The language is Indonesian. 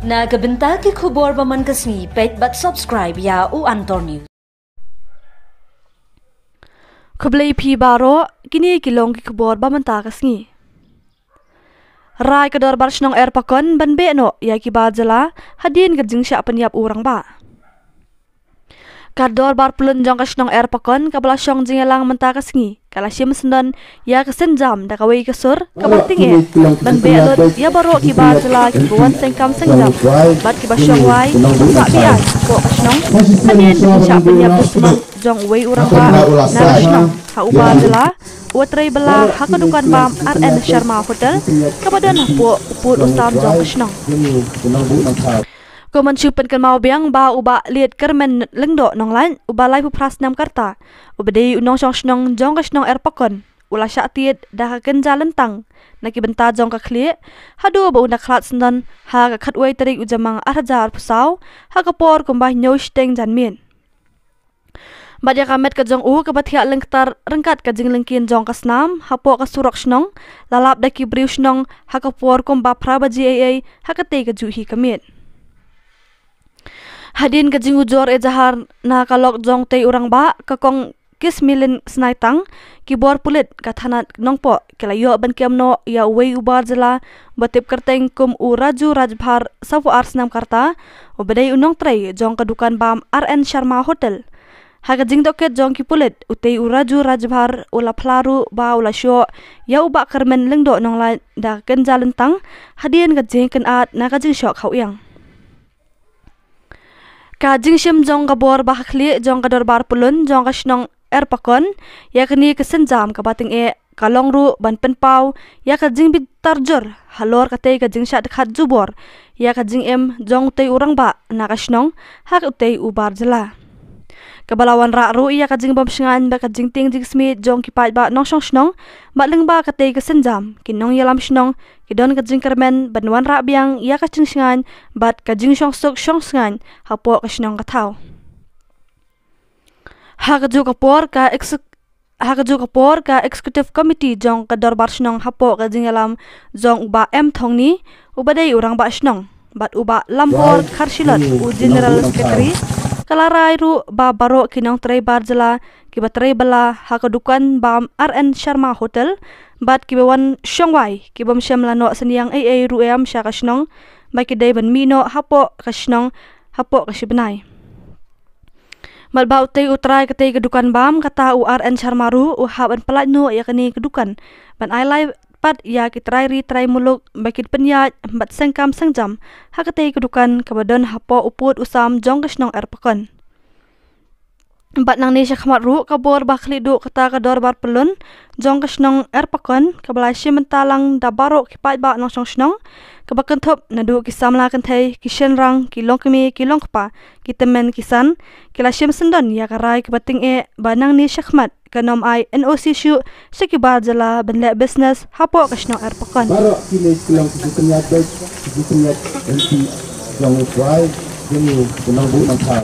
Naga kabenta ki kubor baman kasmi pet bat subscribe ya u Antonio. Kublai pi baro kini kilong ki kubor baman ta kasmi. Rai kedor bar nong er pakon ban be no ya ki ba jela hadin kajing sya penyap urang ba kador bar pulun jong kasnong air pekon, kabla shong jingelang menta kasingi kala shim sendon ya kesenjam da kawai kesur kabar tinge ban be ya baro ki ba jala ki buan sengkam sengjam bat ki ba shong wai ba bian ko kasnong sangen cha penya pusma jong wai urang ba na shnong ha uba jala Watrai bela hakadukan bam RN Sharma Hotel kepada napo upur ustam jong kasnong Kuman siupin kan mau biang ba uba liat kermen lengdo nong lain uba lai pupras nam karta. Uba dey unong siang senong jong ka senong erpokon. Ula syak tiit dah ke lentang. Naki jong ka kli. Hadu uba unda kelat sendan ha ka kat wai terik ujamang arja arpusau ha ka por kumbah nyau shteng jan min. Badia kamet ke jong u ke batia lengkar rengkat ke jing lengkin jong ka senam ha po ka surok senong lalap daki briu senong ha ka por kumbah prabaji ai ai ha ka tei ka juhi kemit. min hadin ke jingu jor e jahar na kalok jong tei urang ba ka kong kis milin snai tang ki bor pulit ka thana nongpo kela yo ban kem no ya wei ubar jela batip kerteng kum u raju rajbhar ars nam karta obedai unong trei jong ka dukan bam rn sharma hotel haga jing doket jong ki pulit utei uraju rajbhar ula phlaru ba ula sho ya ba karmen lengdo nongla da ken jalentang hadian ga jing ken at na ka jing shok khau yang Kajing shim jong ga boar ba hakli pulun jong ga shinong er pa kon yak ni jam ka e ka long ru ban pen pao yak ka jing bit tar halor ka tei ka jing shat ka jubor yak ka jing em jong tei urang ba na ka hak tei u bar Kebalawan ra ru iya kajing bom shingan ba kajing ting jing smith jong kipat ba nong shong shnong ba leng ba kate ke senjam kinong yalam shnong kidon kajing kermen banwan rak biang iya kajing shingan bat kajing shong sok shong shingan hapo ke shnong ka thau ha ka ju ka por ka ex ha ka ju ka por executive committee jong ka bar shnong hapo kajing yalam jong ba em thong ni ubadai urang ba shnong bat uba lambor kharshilot u general secretary kalarai ru ba baro kinong trei bar kibat kiba trei bala ha ka dukan bam rn sharma hotel bat kiba wan shongwai kibam sham lano seniang ai ai ru em sha ka shnong dai ban mino hapo ka shnong hapo ka shibnai mal ba tei utrai ke kedukan bam kata u rn sharma ru u hab pelat no yakani kedukan ban ai live pat ya kitrai ri trai muluk bakit penyat bat sengkam sengjam hakate kedukan kabadon hapo uput usam jong kesnong erpekon Empat nang ni syakmat ru kabur bakli du kata kador bar pelun jong ke senong er pakon kebelasi mentalang dabaro kipat ba nong song senong kebakan na nadu kisam la kan thai kishen rang kilong kemi kilong kpa kitemen kisan kilashim sendon ya karai kebating e banang ni syakmat kanom ai NOC shu sekibar jela benle business hapo ke senong er pakon kilong jong wai bu